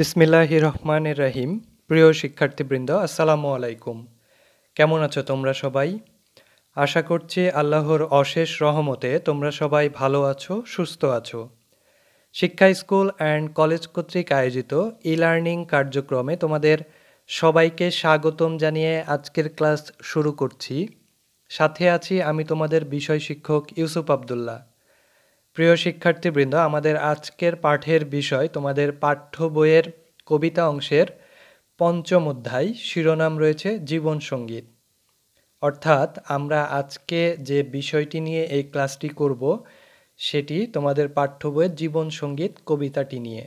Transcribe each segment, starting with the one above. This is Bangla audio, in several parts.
বিসমিল্লাহ রহমান রাহিম প্রিয় শিক্ষার্থীবৃন্দ আসসালামু আলাইকুম কেমন আছো তোমরা সবাই আশা করছি আল্লাহর অশেষ রহমতে তোমরা সবাই ভালো আছো সুস্থ আছো শিক্ষা স্কুল অ্যান্ড কলেজ কর্তৃক আয়োজিত ই লার্নিং কার্যক্রমে তোমাদের সবাইকে স্বাগতম জানিয়ে আজকের ক্লাস শুরু করছি সাথে আছি আমি তোমাদের বিষয় শিক্ষক ইউসুফ আবদুল্লাহ প্রিয় শিক্ষার্থীবৃন্দ আমাদের আজকের পাঠের বিষয় তোমাদের পাঠ্য বইয়ের কবিতা অংশের পঞ্চম অধ্যায় শিরোনাম রয়েছে জীবন সঙ্গীত অর্থাৎ আমরা আজকে যে বিষয়টি নিয়ে এই ক্লাসটি করব সেটি তোমাদের পাঠ্য বইয়ের জীবন সঙ্গীত কবিতাটি নিয়ে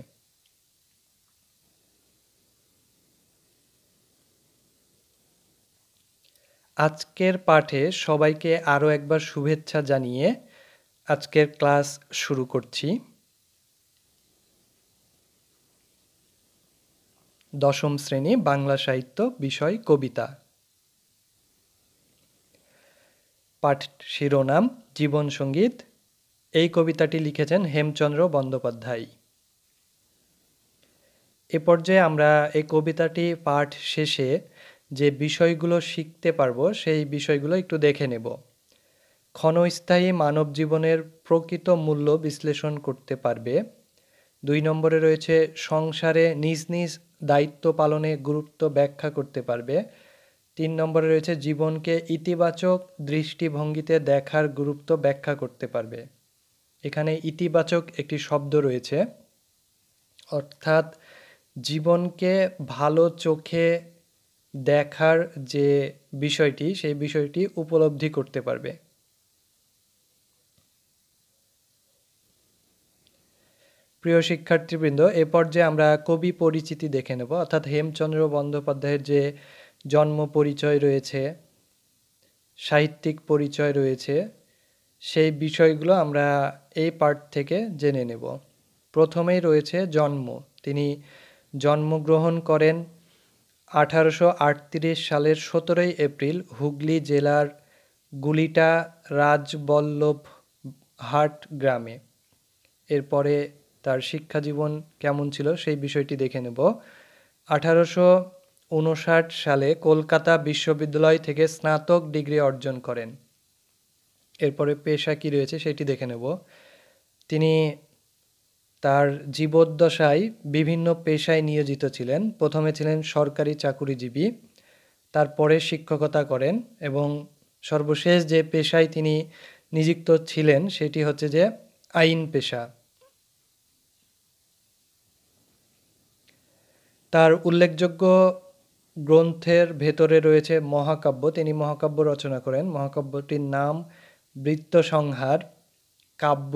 আজকের পাঠে সবাইকে আরও একবার শুভেচ্ছা জানিয়ে আজকের ক্লাস শুরু করছি দশম শ্রেণী বাংলা সাহিত্য বিষয় কবিতা পাঠ শিরোনাম জীবন সঙ্গীত এই কবিতাটি লিখেছেন হেমচন্দ্র বন্দ্যোপাধ্যায় এ পর্যায়ে আমরা এই কবিতাটি পাঠ শেষে যে বিষয়গুলো শিখতে পারবো সেই বিষয়গুলো একটু দেখে নেব ক্ষণস্থায়ী মানব জীবনের প্রকৃত মূল্য বিশ্লেষণ করতে পারবে দুই নম্বরে রয়েছে সংসারে নিজ নিজ দায়িত্ব পালনে গুরুত্ব ব্যাখ্যা করতে পারবে তিন নম্বরে রয়েছে জীবনকে ইতিবাচক দৃষ্টিভঙ্গিতে দেখার গুরুত্ব ব্যাখ্যা করতে পারবে এখানে ইতিবাচক একটি শব্দ রয়েছে অর্থাৎ জীবনকে ভালো চোখে দেখার যে বিষয়টি সেই বিষয়টি উপলব্ধি করতে পারবে প্রিয় শিক্ষার্থীবৃন্দ এ পর্যায়ে আমরা কবি পরিচিতি দেখে নেব অর্থাৎ হেমচন্দ্র বন্দ্যোপাধ্যায়ের যে জন্ম পরিচয় রয়েছে সাহিত্যিক পরিচয় রয়েছে সেই বিষয়গুলো আমরা এই পার্ট থেকে জেনে নেব প্রথমেই রয়েছে জন্ম তিনি জন্মগ্রহণ করেন আঠারোশো সালের সতেরোই এপ্রিল হুগলি জেলার গুলিটা রাজবল্লভ হাট গ্রামে এরপরে তার শিক্ষা জীবন কেমন ছিল সেই বিষয়টি দেখে নেব আঠারোশো উনষাট সালে কলকাতা বিশ্ববিদ্যালয় থেকে স্নাতক ডিগ্রি অর্জন করেন এরপরে পেশা কী রয়েছে সেটি দেখে নেব তিনি তার জীবদ্দশায় বিভিন্ন পেশায় নিয়োজিত ছিলেন প্রথমে ছিলেন সরকারি চাকুরিজীবী তারপরে শিক্ষকতা করেন এবং সর্বশেষ যে পেশায় তিনি নিযুক্ত ছিলেন সেটি হচ্ছে যে আইন পেশা তার উল্লেখযোগ্য গ্রন্থের ভেতরে রয়েছে মহাকাব্য তিনি মহাকাব্য রচনা করেন মহাকাব্যটির নাম বৃত্ত সংহার কাব্য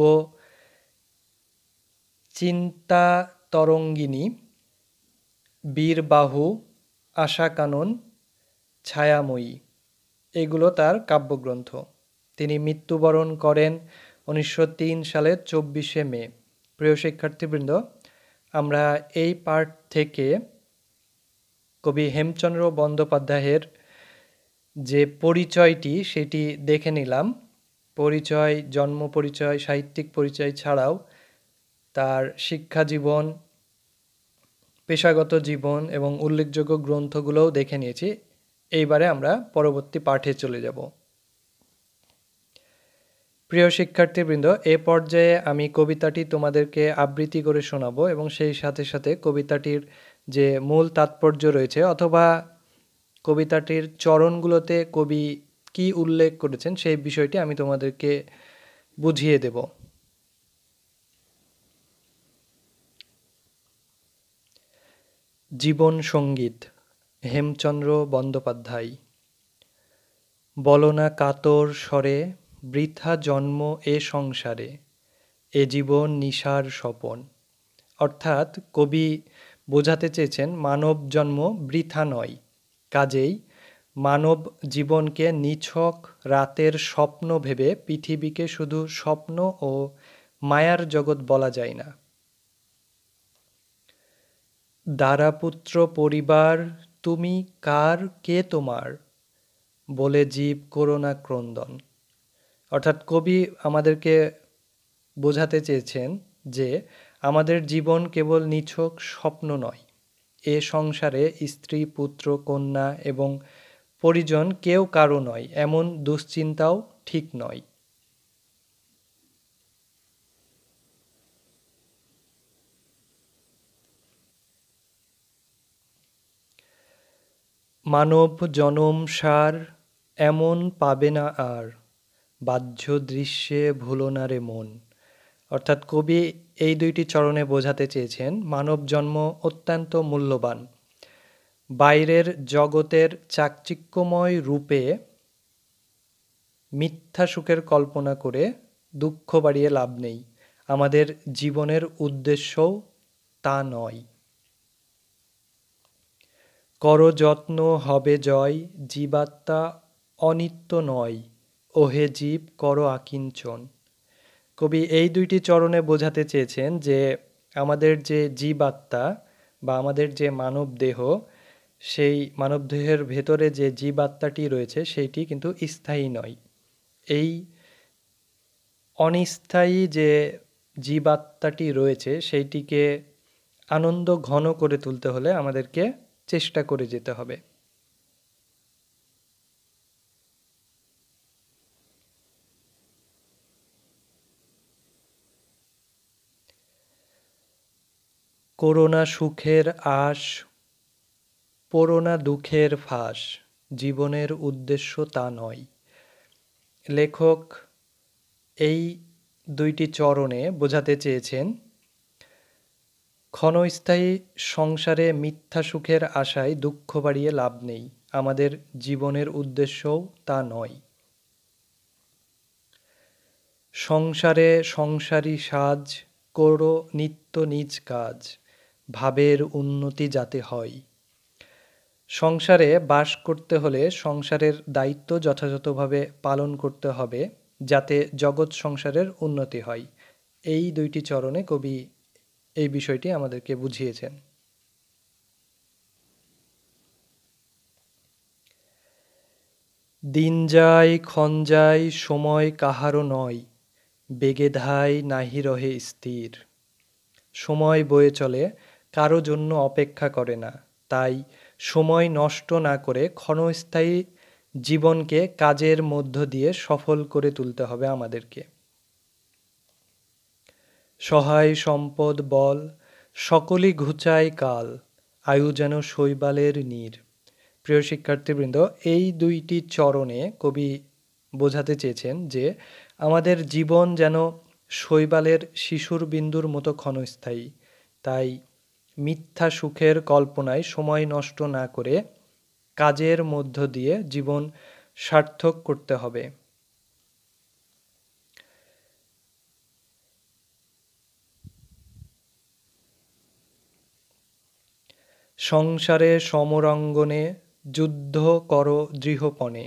চিন্তা তরঙ্গিনী বীরবাহু আশাকানন ছায়াময়ী এগুলো তার কাব্যগ্রন্থ তিনি মৃত্যুবরণ করেন উনিশশো সালে চব্বিশে মে প্রিয় শিক্ষার্থীবৃন্দ আমরা এই পার্ট থেকে কবি হেমচন্দ্র বন্দ্যোপাধ্যায়ের যে পরিচয়টি সেটি দেখে নিলাম পরিচয় জন্ম পরিচয় সাহিত্যিক পরিচয় ছাড়াও তার শিক্ষা জীবন পেশাগত জীবন এবং উল্লেখযোগ্য গ্রন্থগুলোও দেখে নিয়েছি এইবারে আমরা পরবর্তী পাঠে চলে যাব প্রিয় শিক্ষার্থীবৃন্দ এ পর্যায়ে আমি কবিতাটি তোমাদেরকে আবৃত্তি করে শোনাবো এবং সেই সাথে সাথে কবিতাটির যে মূল তাৎপর্য রয়েছে অথবা কবিতাটির চরণগুলোতে কবি কি উল্লেখ করেছেন সেই বিষয়টি আমি তোমাদেরকে বুঝিয়ে দেব জীবন সঙ্গীত হেমচন্দ্র বন্দ্যোপাধ্যায় বলনা কাতর স্বরে বৃথা জন্ম এ সংসারে এ জীবন নিশার স্বপন অর্থাৎ কবি বোঝাতে চেয়েছেন মানব জন্ম বৃথা নয় কাজেই মানব জীবনকে নিছক রাতের স্বপ্ন ভেবে পৃথিবীকে শুধু স্বপ্ন ও মায়ার জগৎ বলা যায় না দারাপুত্র পরিবার তুমি কার কে তোমার বলে জীব করোনা ক্রন্দন অর্থাৎ কবি আমাদেরকে বোঝাতে চেয়েছেন যে আমাদের জীবন কেবল নিছক স্বপ্ন নয় এ সংসারে স্ত্রী পুত্র কন্যা এবং পরিজন কেউ কারো নয় এমন দুশ্চিন্তাও ঠিক নয় মানব জনম সার এমন পাবে না আর বাহ্য দৃশ্যে ভুলো না রে মন অর্থাৎ কবি এই দুইটি চরণে বোঝাতে চেয়েছেন মানব জন্ম অত্যন্ত মূল্যবান বাইরের জগতের চাকচিক্যময় রূপে মিথ্যা সুখের কল্পনা করে দুঃখ বাড়িয়ে লাভ নেই আমাদের জীবনের উদ্দেশ্যও তা নয় করযত্ন হবে জয় জীবাত্মা অনিত্য নয় ওহে জীব কর আকিঞ্চন কবি এই দুইটি চরণে বোঝাতে চেয়েছেন যে আমাদের যে জীব আত্মা বা আমাদের যে মানব দেহ সেই মানবদেহের ভেতরে যে আত্মাটি রয়েছে সেইটি কিন্তু স্থায়ী নয় এই অনিস্থায়ী যে আত্মাটি রয়েছে সেইটিকে আনন্দ ঘন করে তুলতে হলে আমাদেরকে চেষ্টা করে যেতে হবে করোনা সুখের আশ পরোনা দুঃখের ফাঁস জীবনের উদ্দেশ্য তা নয় লেখক এই দুইটি চরণে বোঝাতে চেয়েছেন ক্ষণস্থায়ী সংসারে মিথ্যা সুখের আশায় দুঃখ বাড়িয়ে লাভ নেই আমাদের জীবনের উদ্দেশ্যও তা নয় সংসারে সংসারী সাজ করো নিত্য নিজ কাজ ভাবের উন্নতি যাতে হয় সংসারে বাস করতে হলে সংসারের দায়িত্ব যথাযথভাবে পালন করতে হবে যাতে জগৎ সংসারের উন্নতি হয় এই দুইটি চরণে কবি এই বিষয়টি আমাদেরকে বুঝিয়েছেন দিন যায় ক্ষণ যায় সময় কাহারও নয় বেগে ধায় নাহি রহে স্থির সময় বয়ে চলে কারো জন্য অপেক্ষা করে না তাই সময় নষ্ট না করে ক্ষণস্থায়ী জীবনকে কাজের মধ্য দিয়ে সফল করে তুলতে হবে আমাদেরকে সহায় সম্পদ বল সকলই ঘুচায় কাল আয়ু যেন শৈবালের নীর প্রিয় শিক্ষার্থীবৃন্দ এই দুইটি চরণে কবি বোঝাতে চেয়েছেন যে আমাদের জীবন যেন শৈবালের শিশুর বিন্দুর মতো ক্ষণস্থায়ী তাই মিথ্যা সুখের কল্পনায় সময় নষ্ট না করে কাজের মধ্য দিয়ে জীবন সার্থক করতে হবে সংসারে সমরাঙ্গনে যুদ্ধ কর দৃঢ়পণে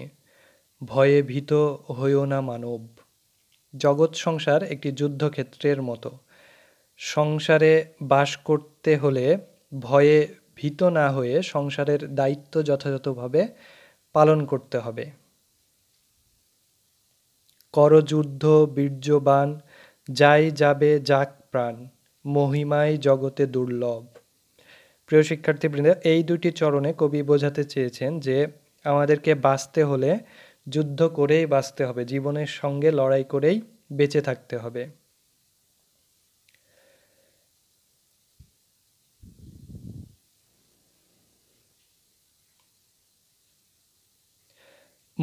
ভয়ে ভীত হইও না মানব জগৎ সংসার একটি যুদ্ধক্ষেত্রের মতো সংসারে বাস করতে হলে ভয়ে ভীত না হয়ে সংসারের দায়িত্ব যথাযথভাবে পালন করতে হবে করযুদ্ধ বীর্যবান যাই যাবে যাক প্রাণ মহিমায় জগতে দুর্লভ প্রিয় শিক্ষার্থীবৃন্দ এই দুটি চরণে কবি বোঝাতে চেয়েছেন যে আমাদেরকে বাঁচতে হলে যুদ্ধ করেই বাঁচতে হবে জীবনের সঙ্গে লড়াই করেই বেঁচে থাকতে হবে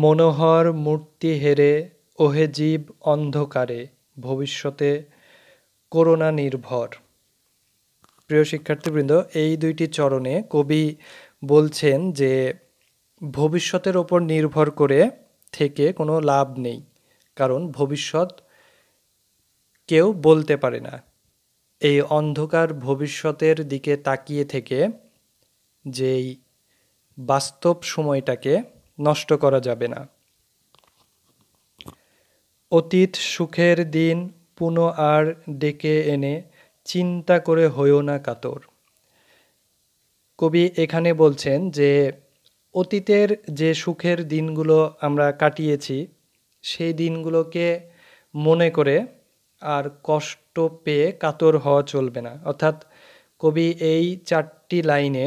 মনোহর মূর্তি হেরে ওহে জীব অন্ধকারে ভবিষ্যতে করোনা নির্ভর প্রিয় শিক্ষার্থীবৃন্দ এই দুইটি চরণে কবি বলছেন যে ভবিষ্যতের ওপর নির্ভর করে থেকে কোনো লাভ নেই কারণ ভবিষ্যৎ কেউ বলতে পারে না এই অন্ধকার ভবিষ্যতের দিকে তাকিয়ে থেকে যেই বাস্তব সময়টাকে নষ্ট করা যাবে না অতীত সুখের দিন পুনঃ আর ডেকে এনে চিন্তা করে হইও না কাতর কবি এখানে বলছেন যে অতীতের যে সুখের দিনগুলো আমরা কাটিয়েছি সেই দিনগুলোকে মনে করে আর কষ্ট পেয়ে কাতর হওয়া চলবে না অর্থাৎ কবি এই চারটি লাইনে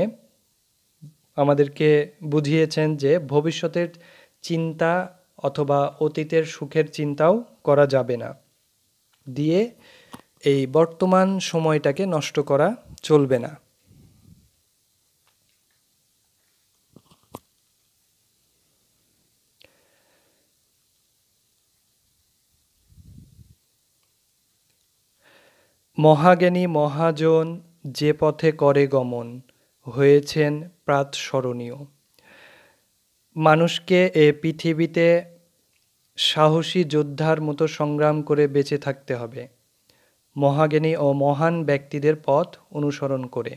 আমাদেরকে বুঝিয়েছেন যে ভবিষ্যতের চিন্তা অথবা অতীতের সুখের চিন্তাও করা যাবে না দিয়ে এই বর্তমান সময়টাকে নষ্ট করা চলবে না মহাজ্ঞানী মহাজন যে পথে করে গমন হয়েছেন প্রাতস্মরণীয় মানুষকে এ পৃথিবীতে সাহসী যোদ্ধার মতো সংগ্রাম করে বেঁচে থাকতে হবে মহাজ্ঞানী ও মহান ব্যক্তিদের পথ অনুসরণ করে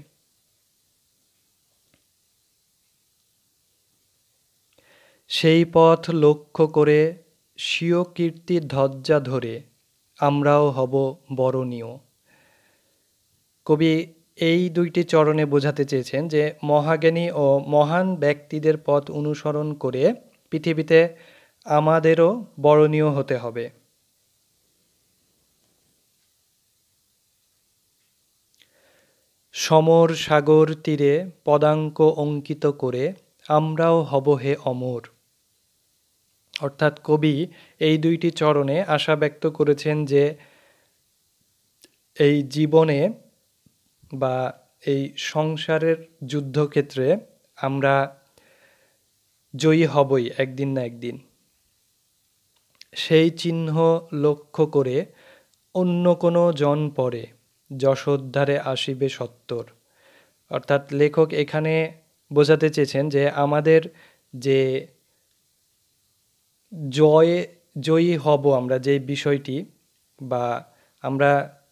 সেই পথ লক্ষ্য করে স্বীয় কীর্তি ধজ্জা ধরে আমরাও হব বরণীয় কবি এই দুইটি চরণে বোঝাতে চেয়েছেন যে মহাজ্ঞানী ও মহান ব্যক্তিদের পথ অনুসরণ করে পৃথিবীতে আমাদেরও বরণীয় হতে হবে সমর সাগর তীরে পদাঙ্ক অঙ্কিত করে আমরাও হব হে অমর অর্থাৎ কবি এই দুইটি চরণে আশা ব্যক্ত করেছেন যে এই জীবনে বা এই সংসারের যুদ্ধক্ষেত্রে আমরা জয়ী হবই একদিন না একদিন সেই চিহ্ন লক্ষ্য করে অন্য কোনো জন পরে যশোদ্ধারে আসিবে সত্তর অর্থাৎ লেখক এখানে বোঝাতে চেয়েছেন যে আমাদের যে জয়ে জয়ী হব আমরা যে বিষয়টি বা আমরা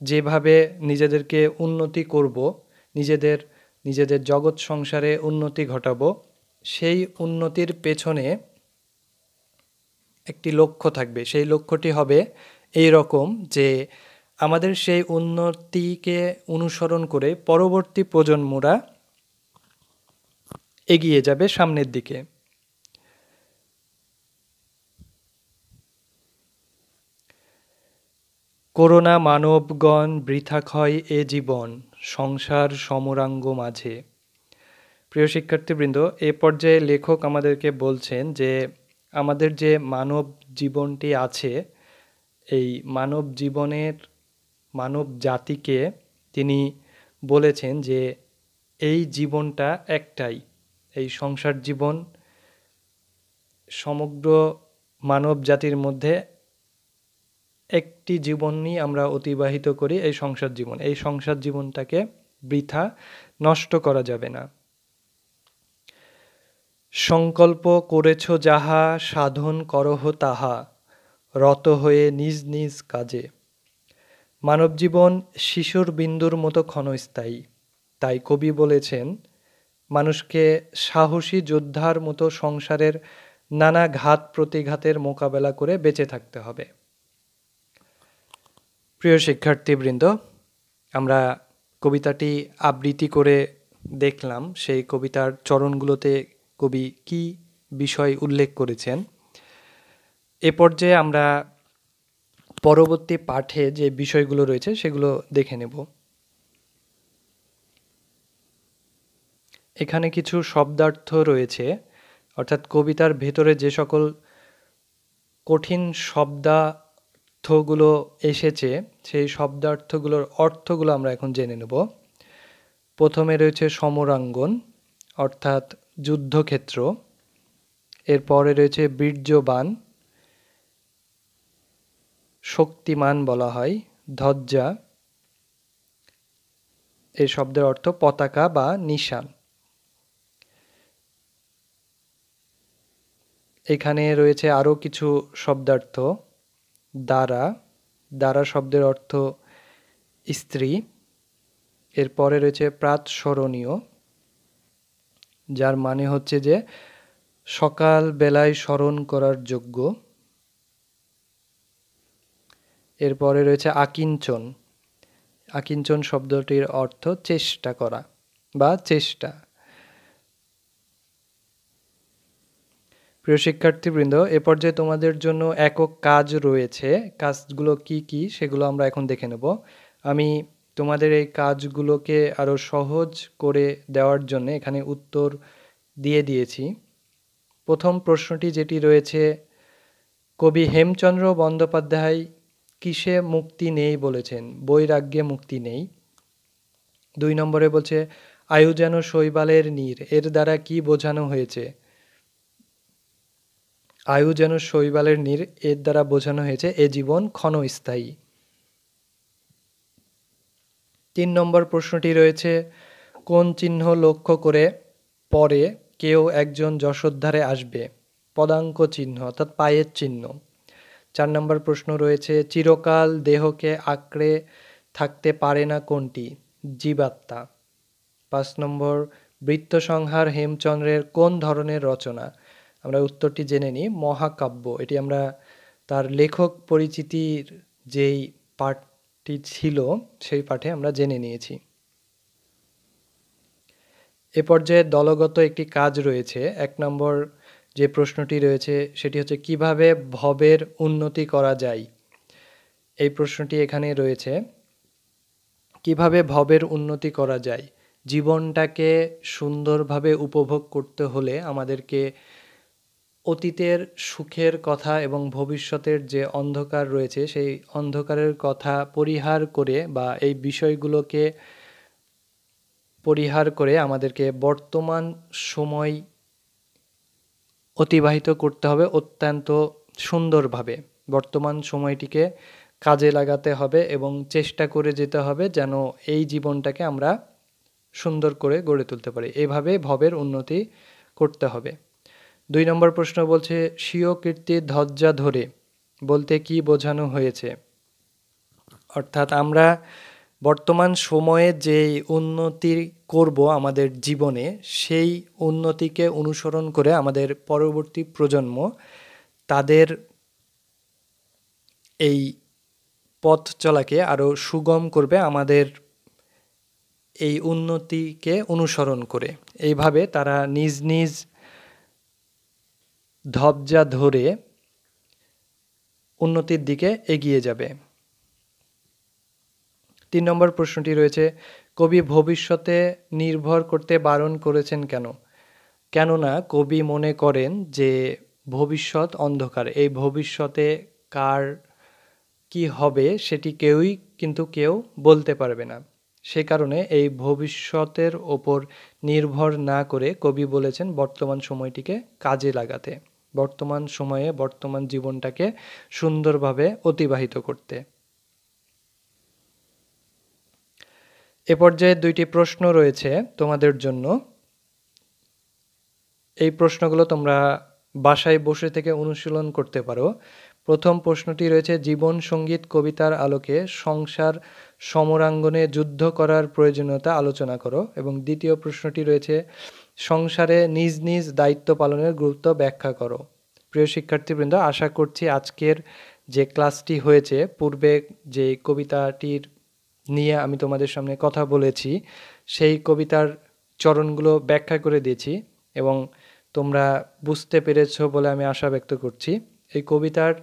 যেভাবে নিজেদেরকে উন্নতি করব নিজেদের নিজেদের জগৎ সংসারে উন্নতি ঘটাবো সেই উন্নতির পেছনে একটি লক্ষ্য থাকবে সেই লক্ষ্যটি হবে এই রকম যে আমাদের সেই উন্নতিকে অনুসরণ করে পরবর্তী প্রজন্মরা এগিয়ে যাবে সামনের দিকে করোনা মানবগণ বৃথা ক্ষয় এ জীবন সংসার সমরাঙ্গ মাঝে প্রিয় শিক্ষার্থীবৃন্দ এ পর্যায়ে লেখক আমাদেরকে বলছেন যে আমাদের যে মানব জীবনটি আছে এই মানব জীবনের মানব জাতিকে তিনি বলেছেন যে এই জীবনটা একটাই এই সংসার জীবন সমগ্র মানব জাতির মধ্যে একটি জীবনই আমরা অতিবাহিত করি এই সংসার জীবন এই সংসার জীবনটাকে বৃথা নষ্ট করা যাবে না সংকল্প করেছ যাহা সাধন করহ তাহা রত হয়ে নিজ নিজ কাজে মানবজীবন শিশুর বিন্দুর মতো ক্ষণস্থায়ী তাই কবি বলেছেন মানুষকে সাহসী যোদ্ধার মতো সংসারের নানা ঘাত প্রতিঘাতের মোকাবেলা করে বেঁচে থাকতে হবে প্রিয় শিক্ষার্থীবৃন্দ আমরা কবিতাটি আবৃত্তি করে দেখলাম সেই কবিতার চরণগুলোতে কবি কি বিষয় উল্লেখ করেছেন এ পর্যায়ে আমরা পরবর্তী পাঠে যে বিষয়গুলো রয়েছে সেগুলো দেখে নেব এখানে কিছু শব্দার্থ রয়েছে অর্থাৎ কবিতার ভেতরে যে সকল কঠিন শব্দা অর্থগুলো এসেছে সেই শব্দার্থগুলোর অর্থগুলো আমরা এখন জেনে নেব প্রথমে রয়েছে সমরাঙ্গন অর্থাৎ যুদ্ধক্ষেত্র এরপরে রয়েছে বীর্যবান শক্তিমান বলা হয় ধজ্জা এই শব্দের অর্থ পতাকা বা নিশান এখানে রয়েছে আরও কিছু শব্দার্থ দ্বারা দ্বারা শব্দের অর্থ স্ত্রী এরপরে রয়েছে প্রাতস্মরণীয় যার মানে হচ্ছে যে সকাল বেলায় স্মরণ করার যোগ্য এরপরে রয়েছে আকিঞ্চন আকিঞ্চন শব্দটির অর্থ চেষ্টা করা বা চেষ্টা প্রিয় শিক্ষার্থীবৃন্দ এ পর্যায়ে তোমাদের জন্য একক কাজ রয়েছে কাজগুলো কি কি সেগুলো আমরা এখন দেখে নেব আমি তোমাদের এই কাজগুলোকে আরও সহজ করে দেওয়ার জন্য এখানে উত্তর দিয়ে দিয়েছি প্রথম প্রশ্নটি যেটি রয়েছে কবি হেমচন্দ্র বন্দ্যোপাধ্যায় কিসে মুক্তি নেই বলেছেন বৈরাগ্যে মুক্তি নেই দুই নম্বরে বলছে আয়ু যেন শৈবালের নীর এর দ্বারা কি বোঝানো হয়েছে আয়ু যেন শৈবালের নীর এর দ্বারা বোঝানো হয়েছে এ জীবন ক্ষণস্থায়ী তিন নম্বর প্রশ্নটি রয়েছে কোন চিহ্ন লক্ষ্য করে পরে কেউ একজন যশোদ্ধারে আসবে পদাঙ্ক চিহ্ন অর্থাৎ পায়ের চিহ্ন চার নম্বর প্রশ্ন রয়েছে চিরকাল দেহকে আঁকড়ে থাকতে পারে না কোনটি জীবাত্মা পাঁচ নম্বর বৃত্ত সংহার হেমচন্দ্রের কোন ধরনের রচনা আমরা উত্তরটি জেনে নিই মহাকাব্য এটি আমরা তার লেখক পরিচিতির যেই পাঠটি ছিল সেই পাঠে আমরা জেনে নিয়েছি এ পর্যায়ে দলগত একটি কাজ রয়েছে এক নম্বর যে প্রশ্নটি রয়েছে সেটি হচ্ছে কিভাবে ভবের উন্নতি করা যায় এই প্রশ্নটি এখানে রয়েছে কিভাবে ভবের উন্নতি করা যায় জীবনটাকে সুন্দরভাবে উপভোগ করতে হলে আমাদেরকে অতীতের সুখের কথা এবং ভবিষ্যতের যে অন্ধকার রয়েছে সেই অন্ধকারের কথা পরিহার করে বা এই বিষয়গুলোকে পরিহার করে আমাদেরকে বর্তমান সময় অতিবাহিত করতে হবে অত্যন্ত সুন্দরভাবে বর্তমান সময়টিকে কাজে লাগাতে হবে এবং চেষ্টা করে যেতে হবে যেন এই জীবনটাকে আমরা সুন্দর করে গড়ে তুলতে পারি এভাবে ভবের উন্নতি করতে হবে দুই নম্বর প্রশ্ন বলছে স্বীয় কীর্তি ধজ্জা ধরে বলতে কি বোঝানো হয়েছে অর্থাৎ আমরা বর্তমান সময়ে যে উন্নতি করব আমাদের জীবনে সেই উন্নতিকে অনুসরণ করে আমাদের পরবর্তী প্রজন্ম তাদের এই পথ চলাকে আরও সুগম করবে আমাদের এই উন্নতিকে অনুসরণ করে এইভাবে তারা নিজ নিজ ধবজা ধরে উন্নতির দিকে এগিয়ে যাবে তিন নম্বর প্রশ্নটি রয়েছে কবি ভবিষ্যতে নির্ভর করতে বারণ করেছেন কেন কেননা কবি মনে করেন যে ভবিষ্যৎ অন্ধকার এই ভবিষ্যতে কার কি হবে সেটি কেউই কিন্তু কেউ বলতে পারবে না সে কারণে এই ভবিষ্যতের ওপর নির্ভর না করে কবি বলেছেন বর্তমান সময়টিকে কাজে লাগাতে বর্তমান সময়ে বর্তমান জীবনটাকে সুন্দরভাবে অতিবাহিত করতে এ পর্যায়ে দুইটি প্রশ্ন রয়েছে তোমাদের জন্য এই প্রশ্নগুলো তোমরা বাসায় বসে থেকে অনুশীলন করতে পারো প্রথম প্রশ্নটি রয়েছে জীবন সঙ্গীত কবিতার আলোকে সংসার সমরাঙ্গনে যুদ্ধ করার প্রয়োজনীয়তা আলোচনা করো এবং দ্বিতীয় প্রশ্নটি রয়েছে সংসারে নিজ নিজ দায়িত্ব পালনের গুরুত্ব ব্যাখ্যা করো প্রিয় শিক্ষার্থীবৃন্দ আশা করছি আজকের যে ক্লাসটি হয়েছে পূর্বে যে কবিতাটির নিয়ে আমি তোমাদের সামনে কথা বলেছি সেই কবিতার চরণগুলো ব্যাখ্যা করে দিয়েছি এবং তোমরা বুঝতে পেরেছ বলে আমি আশা ব্যক্ত করছি এই কবিতার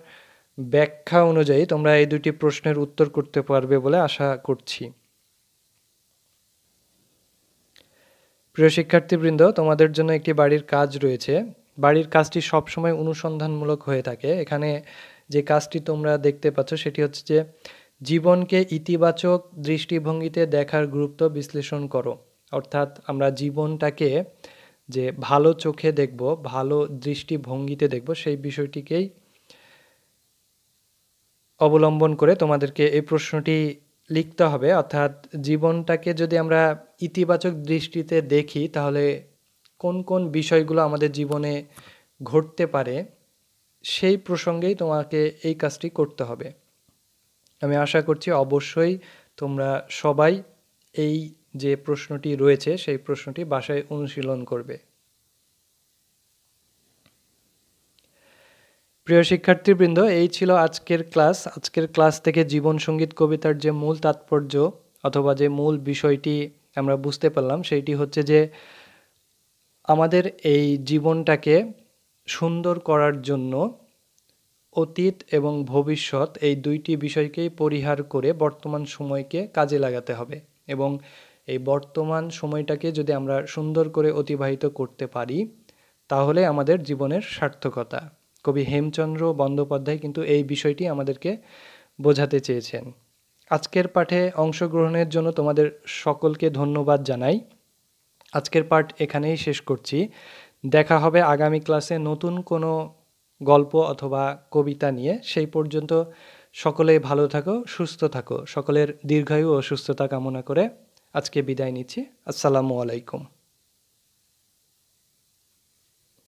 ব্যাখ্যা অনুযায়ী তোমরা এই দুটি প্রশ্নের উত্তর করতে পারবে বলে আশা করছি প্রিয় শিক্ষার্থীবৃন্দ তোমাদের জন্য একটি বাড়ির কাজ রয়েছে বাড়ির কাজটি সবসময় অনুসন্ধানমূলক হয়ে থাকে এখানে যে কাজটি তোমরা দেখতে পাচ্ছ সেটি হচ্ছে যে জীবনকে ইতিবাচক দৃষ্টিভঙ্গিতে দেখার গুরুত্ব বিশ্লেষণ করো অর্থাৎ আমরা জীবনটাকে যে ভালো চোখে দেখব ভালো দৃষ্টিভঙ্গিতে দেখব সেই বিষয়টিকেই অবলম্বন করে তোমাদেরকে এই প্রশ্নটি লিখতে হবে অর্থাৎ জীবনটাকে যদি আমরা ইতিবাচক দৃষ্টিতে দেখি তাহলে কোন কোন বিষয়গুলো আমাদের জীবনে ঘটতে পারে সেই প্রসঙ্গেই তোমাকে এই কাজটি করতে হবে আমি আশা করছি অবশ্যই তোমরা সবাই এই যে প্রশ্নটি রয়েছে সেই প্রশ্নটি বাসায় অনুশীলন করবে প্রিয় শিক্ষার্থীবৃন্দ এই ছিল আজকের ক্লাস আজকের ক্লাস থেকে জীবন সঙ্গীত কবিতার যে মূল তাৎপর্য অথবা যে মূল বিষয়টি আমরা বুঝতে পারলাম সেইটি হচ্ছে যে আমাদের এই জীবনটাকে সুন্দর করার জন্য অতীত এবং ভবিষ্যৎ এই দুইটি বিষয়কেই পরিহার করে বর্তমান সময়কে কাজে লাগাতে হবে এবং এই বর্তমান সময়টাকে যদি আমরা সুন্দর করে অতিবাহিত করতে পারি তাহলে আমাদের জীবনের সার্থকতা কবি হেমচন্দ্র বন্দ্যোপাধ্যায় কিন্তু এই বিষয়টি আমাদেরকে বোঝাতে চেয়েছেন আজকের পাঠে অংশগ্রহণের জন্য তোমাদের সকলকে ধন্যবাদ জানাই আজকের পাঠ এখানেই শেষ করছি দেখা হবে আগামী ক্লাসে নতুন কোনো গল্প অথবা কবিতা নিয়ে সেই পর্যন্ত সকলে ভালো থাকো সুস্থ থাকো সকলের দীর্ঘায়ু ও সুস্থতা কামনা করে আজকে বিদায় নিচ্ছি আসসালামু আলাইকুম